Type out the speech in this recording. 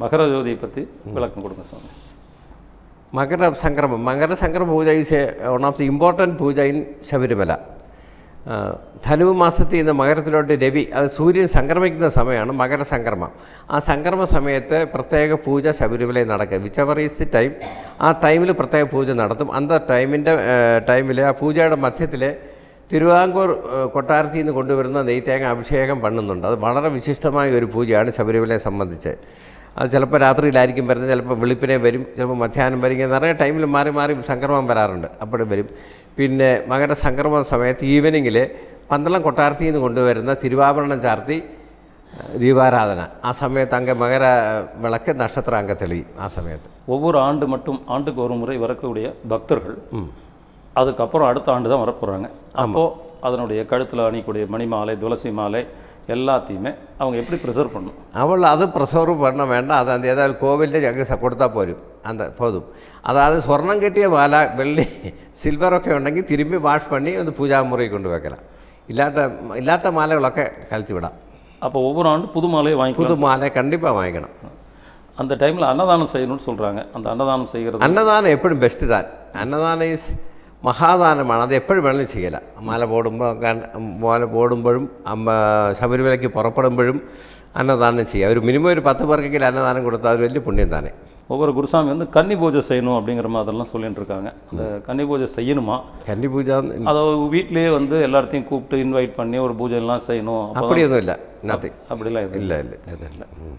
മകരജ്യോതിയെ പറ്റി വിളക്കം கொடுங்க Makara Sankramam Makara Puja is one of the important puja in Sabarimala ധനു മാസത്തിൽ നിന്ന് മകരത്തിലോട്ട് രവി അത് സൂര്യൻ സംക്രമിക്കുന്ന സമയമാണ് മകര സംക്രമം ആ സംക്രമ സമയത്ത് പ്രത്യേക പൂജ ശബരിമലയിൽ നടക്കുക വിച്ചവർ ഈസ് ദി ടൈം ആ ടൈമിൽ പ്രത്യേക പൂജ നടത്തും അന്ത ടൈമിൻ്റെ ടൈമിൽ ആ പൂജയുടെ മധ്യത്തിൽ തിരുവിതാംകൂർ കൊട്ടാരത്തിൽ നിന്ന് കൊണ്ടുവരുന്ന നെയ്ത്തേങ്ങ അഭിഷേകം പണ്ണുന്നുണ്ട് അത് വളരെ വിശിഷ്ടമായ ഒരു പൂജയാണ് ശബരിമലയെ സംബന്ധിച്ച് അത് ചിലപ്പോൾ രാത്രിയിലായിരിക്കും വരുന്നത് ചിലപ്പോൾ വെളുപ്പിനെ വരും ചിലപ്പോൾ മധ്യാഹ്നം വരും ഇങ്ങനെ നിറയെ ടൈമിൽ മാറി മാറി സംക്രമം വരാറുണ്ട് അപ്പോഴും വരും പിന്നെ മകൻ്റെ സംക്രമ സമയത്ത് ഈവനിങ്ങിൽ പന്തളം കൊട്ടാരത്തിൽ നിന്ന് കൊണ്ടുവരുന്ന തിരുവാഭരണം ചാർത്തി ദീപാരാധന ആ സമയത്ത് அங்கே മകര വിളക്ക് நட்சத்திர அங்கே தெளியும் ആ സമയത്ത് ஒவ்வொரு ആണ്ട് மட்டும் ஆண்டுக்கு ஒரு முறை வரக்கூடிய பக்தர்கள் அதுக்கப்புறம் அடுத்த ஆண்டு தான் வரப்போகிறாங்க அப்போது அதனுடைய கழுத்தில் அணிக்கூடிய மணி மாலை துளசி மாலை எல்லாத்தையுமே அவங்க எப்படி ப்ரிசர்வ் பண்ணும் அவள் அது ப்ரிசர்வ் பண்ண வேண்டாம் அது அந்த ஏதாவது கோவிலில் எங்கே கொடுத்தா போரும் அந்த போதும் அதாவது சொர்ணம் கட்டிய மாலை வெள்ளி സിൽവറൊക്കെ திரும்பி வாஷ் பண்ணி வந்து பூஜா முறை கொண்டு வைக்கலாம் இல்லாத இல்லாத மாலைகளொக்கே கழித்து விடாம் அப்போ ஒவ்வொரு ஆண்டு புது மாலையை வாங்கி புது மாலை கண்டிப்பாக வாங்கிக்கணும் அந்த டைமில் அன்னதானம் செய்யணும்னு சொல்கிறாங்க அந்த அன்னதானம் செய்கிறது அன்னதானம் எப்படி பெஸ்ட்டு தான் அன்னதானம் இஸ் മഹാദാനമാണ് அது എപ്പോഴും வேணாலும் ചെയ്യലാം மலை പോടുമ്പോൾ மலை പോടുമ്പോഴും അമ്മ சபரிமலைக்கு പുറപ്പെടുമ്പോഴും அன்னதானம் செய்ய ஒரு மினிமம் ஒரு பத்து பேருக்கையில் அன்னதானம் கொடுத்தா அது വലിய புண்ணியம் தானே ஒவ்வொரு குருசாமி வந்து கன்னி பூஜை செய்யணும் அப்படிங்கிற மாதிரிலாம் சொல்லிட்டு இருக்காங்க அந்த கன்னி பூஜை செய்யணுமா கன்னி பூஜை அதை வீட்லேயே வந்து எல்லாத்தையும் கூப்பிட்டு இன்வைட் பண்ணி ஒரு பூஜைலாம் செய்யணும் அப்படி எதுவும் இல்லை அப்படிலாம் இல்லை இல்லை இல்லை இல்லை